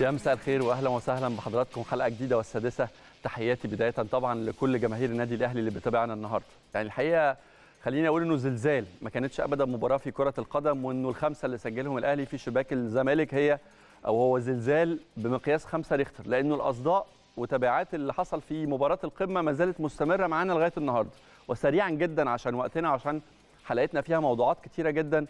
يا مساء الخير واهلا وسهلا بحضراتكم حلقه جديده والسادسه تحياتي بدايه طبعا لكل جماهير النادي الاهلي اللي بتابعنا النهارده يعني الحقيقه خليني اقول انه زلزال ما كانتش ابدا مباراه في كره القدم وانه الخمسه اللي سجلهم الاهلي في شباك الزمالك هي او هو زلزال بمقياس خمسه ريختر لانه الاصداء وتبعات اللي حصل في مباراه القمه ما زالت مستمره معانا لغايه النهارده وسريعا جدا عشان وقتنا عشان حلقتنا فيها موضوعات كتيره جدا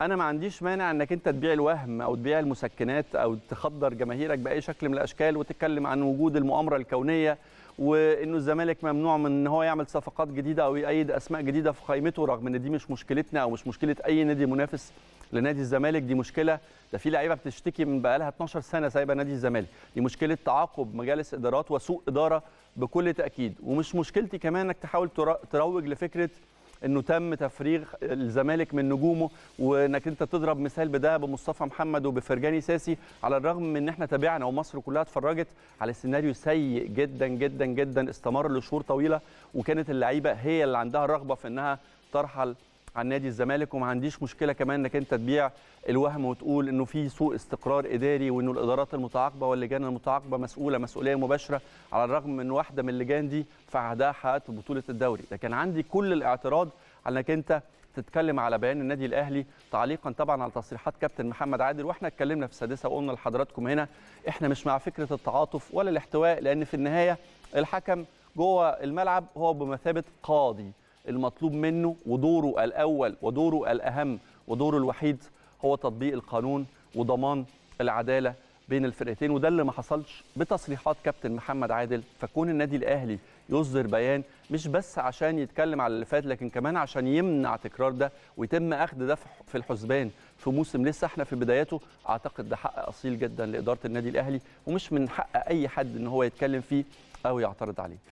انا ما عنديش مانع انك انت تبيع الوهم او تبيع المسكنات او تخدر جماهيرك باي شكل من الاشكال وتتكلم عن وجود المؤامره الكونيه وانه الزمالك ممنوع من ان هو يعمل صفقات جديده او يأيد اسماء جديده في قائمته رغم ان دي مش مشكلتنا او مش مشكله اي نادي منافس لنادي الزمالك دي مشكله ده في لعيبه بتشتكي من بقالها 12 سنه سايبه نادي الزمالك دي مشكله تعاقب مجالس ادارات وسوء اداره بكل تاكيد ومش مشكلتي كمان انك تحاول تروج لفكره انه تم تفريغ الزمالك من نجومه وانك انت تضرب مثال بده بمصطفى محمد وبفرجاني ساسي على الرغم من ان احنا تابعنا ومصر كلها اتفرجت على سيناريو سيء جدا جدا جدا استمر لشهور طويله وكانت اللعيبه هي اللي عندها رغبه في انها ترحل عن نادي الزمالك وما عنديش مشكله كمان انك انت تبيع الوهم وتقول انه في سوء استقرار اداري وانه الادارات المتعاقبه واللجان المتعاقبه مسؤوله مسؤوليه مباشره على الرغم من واحده من اللجان دي في عهدها حققت بطوله الدوري لكن عندي كل الاعتراض على انك انت تتكلم على بيان النادي الاهلي تعليقا طبعا على تصريحات كابتن محمد عادل واحنا اتكلمنا في السادسه وقلنا لحضراتكم هنا احنا مش مع فكره التعاطف ولا الاحتواء لان في النهايه الحكم جوه الملعب هو بمثابه قاضي المطلوب منه ودوره الأول ودوره الأهم ودوره الوحيد هو تطبيق القانون وضمان العدالة بين الفرقتين وده اللي ما حصلش بتصريحات كابتن محمد عادل فكون النادي الأهلي يصدر بيان مش بس عشان يتكلم على اللي فات لكن كمان عشان يمنع تكرار ده ويتم أخذ ده في الحسبان في موسم لسه احنا في بداياته أعتقد ده حق أصيل جدا لإدارة النادي الأهلي ومش من حق أي حد إن هو يتكلم فيه أو يعترض عليه